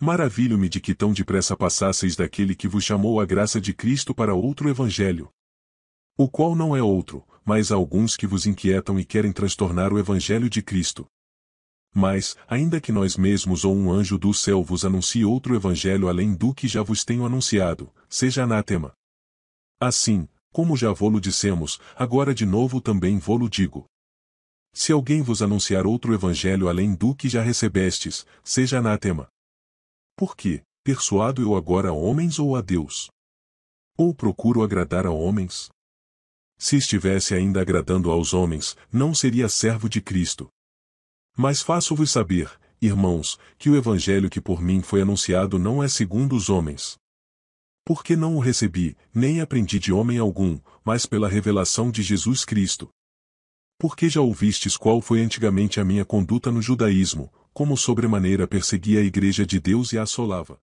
Maravilho-me de que tão depressa passasseis daquele que vos chamou a graça de Cristo para outro evangelho. O qual não é outro, mas há alguns que vos inquietam e querem transtornar o evangelho de Cristo. Mas, ainda que nós mesmos ou um anjo do céu vos anuncie outro evangelho além do que já vos tenho anunciado, seja anátema. Assim, como já vô-lo dissemos, agora de novo também vô-lo digo. Se alguém vos anunciar outro evangelho além do que já recebestes, seja anátema. Porque, persuado eu agora a homens ou a Deus? Ou procuro agradar a homens? Se estivesse ainda agradando aos homens, não seria servo de Cristo. Mas faço-vos saber, irmãos, que o evangelho que por mim foi anunciado não é segundo os homens. Porque não o recebi, nem aprendi de homem algum, mas pela revelação de Jesus Cristo. Porque já ouvistes qual foi antigamente a minha conduta no judaísmo, como sobremaneira perseguia a Igreja de Deus e a assolava.